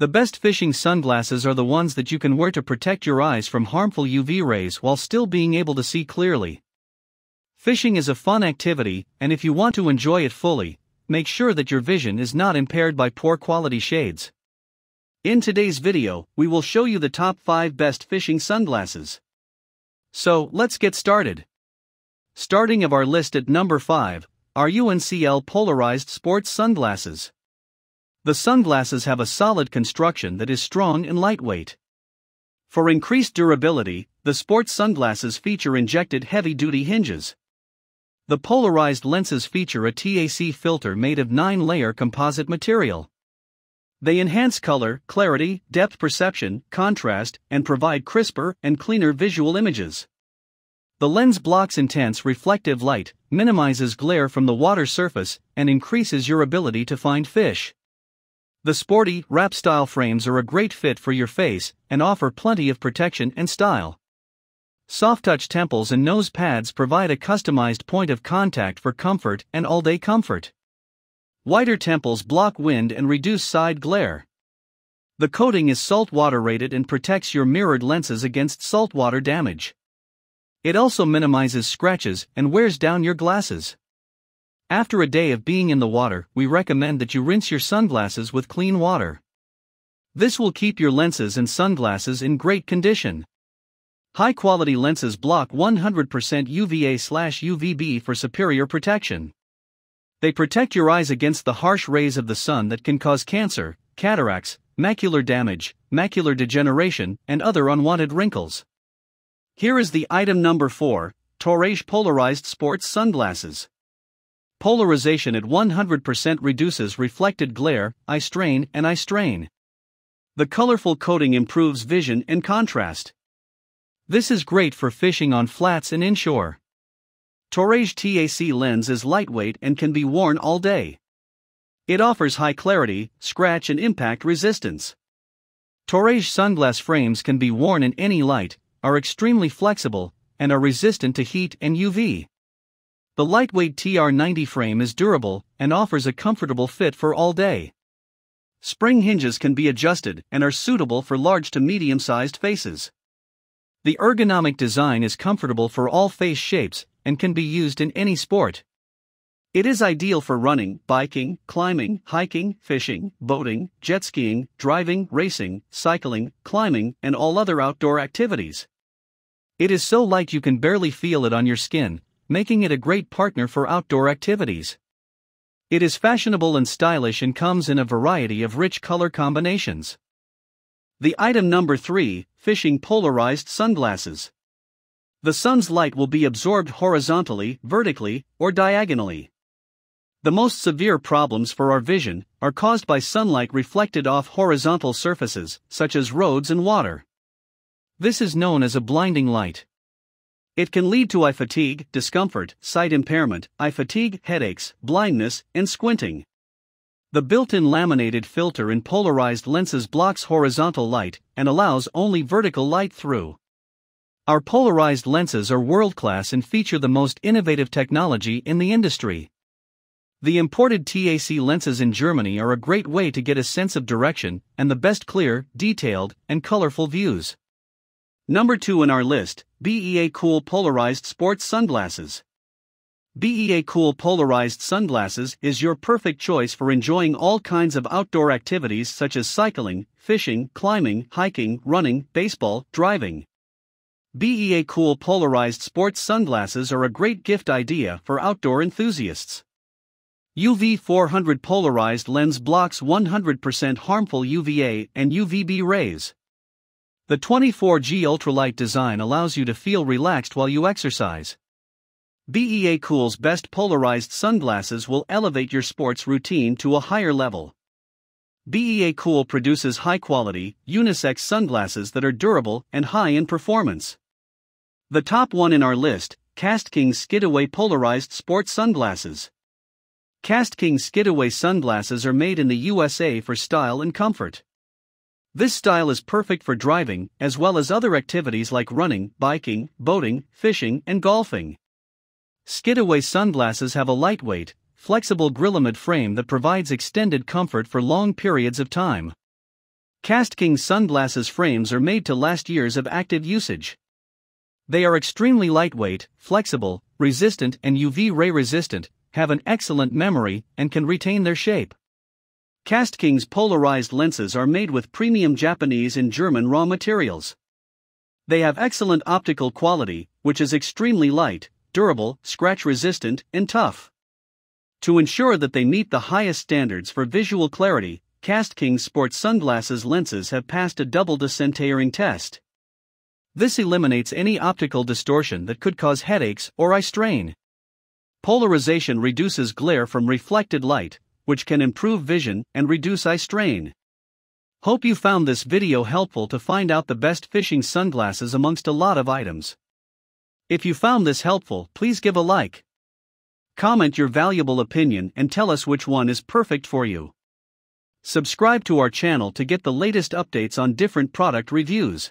The best fishing sunglasses are the ones that you can wear to protect your eyes from harmful UV rays while still being able to see clearly. Fishing is a fun activity, and if you want to enjoy it fully, make sure that your vision is not impaired by poor quality shades. In today's video, we will show you the top 5 best fishing sunglasses. So, let's get started. Starting of our list at number 5, are UNCL Polarized Sports Sunglasses. The sunglasses have a solid construction that is strong and lightweight. For increased durability, the sports sunglasses feature injected heavy duty hinges. The polarized lenses feature a TAC filter made of nine layer composite material. They enhance color, clarity, depth perception, contrast, and provide crisper and cleaner visual images. The lens blocks intense reflective light, minimizes glare from the water surface, and increases your ability to find fish. The sporty, wrap style frames are a great fit for your face and offer plenty of protection and style. Soft touch temples and nose pads provide a customized point of contact for comfort and all day comfort. Wider temples block wind and reduce side glare. The coating is saltwater rated and protects your mirrored lenses against saltwater damage. It also minimizes scratches and wears down your glasses. After a day of being in the water, we recommend that you rinse your sunglasses with clean water. This will keep your lenses and sunglasses in great condition. High quality lenses block 100% UVA UVB for superior protection. They protect your eyes against the harsh rays of the sun that can cause cancer, cataracts, macular damage, macular degeneration, and other unwanted wrinkles. Here is the item number 4 Torage Polarized Sports Sunglasses. Polarization at 100% reduces reflected glare, eye strain, and eye strain. The colorful coating improves vision and contrast. This is great for fishing on flats and inshore. Torage TAC lens is lightweight and can be worn all day. It offers high clarity, scratch and impact resistance. Torage sunglass frames can be worn in any light, are extremely flexible, and are resistant to heat and UV. The lightweight TR90 frame is durable and offers a comfortable fit for all day. Spring hinges can be adjusted and are suitable for large to medium sized faces. The ergonomic design is comfortable for all face shapes and can be used in any sport. It is ideal for running, biking, climbing, hiking, fishing, boating, jet skiing, driving, racing, cycling, climbing, and all other outdoor activities. It is so light you can barely feel it on your skin making it a great partner for outdoor activities. It is fashionable and stylish and comes in a variety of rich color combinations. The item number 3 Fishing Polarized Sunglasses. The sun's light will be absorbed horizontally, vertically, or diagonally. The most severe problems for our vision are caused by sunlight reflected off horizontal surfaces, such as roads and water. This is known as a blinding light. It can lead to eye fatigue, discomfort, sight impairment, eye fatigue, headaches, blindness, and squinting. The built-in laminated filter in polarized lenses blocks horizontal light and allows only vertical light through. Our polarized lenses are world-class and feature the most innovative technology in the industry. The imported TAC lenses in Germany are a great way to get a sense of direction and the best clear, detailed, and colorful views. Number 2 in our list, BEA Cool Polarized Sports Sunglasses. BEA Cool Polarized Sunglasses is your perfect choice for enjoying all kinds of outdoor activities such as cycling, fishing, climbing, hiking, running, baseball, driving. BEA Cool Polarized Sports Sunglasses are a great gift idea for outdoor enthusiasts. UV 400 polarized lens blocks 100% harmful UVA and UVB rays. The 24G ultralight design allows you to feel relaxed while you exercise. BEA Cool's best polarized sunglasses will elevate your sports routine to a higher level. BEA Cool produces high quality, unisex sunglasses that are durable and high in performance. The top one in our list, Castking Skidaway Polarized Sports Sunglasses. Castking Skidaway sunglasses are made in the USA for style and comfort. This style is perfect for driving, as well as other activities like running, biking, boating, fishing, and golfing. Skidaway sunglasses have a lightweight, flexible grillamid frame that provides extended comfort for long periods of time. Castking sunglasses frames are made to last years of active usage. They are extremely lightweight, flexible, resistant, and UV ray resistant, have an excellent memory, and can retain their shape. Castking's polarized lenses are made with premium Japanese and German raw materials. They have excellent optical quality, which is extremely light, durable, scratch resistant, and tough. To ensure that they meet the highest standards for visual clarity, Castking's sports sunglasses lenses have passed a double de test. This eliminates any optical distortion that could cause headaches or eye strain. Polarization reduces glare from reflected light, which can improve vision and reduce eye strain. Hope you found this video helpful to find out the best fishing sunglasses amongst a lot of items. If you found this helpful, please give a like. Comment your valuable opinion and tell us which one is perfect for you. Subscribe to our channel to get the latest updates on different product reviews.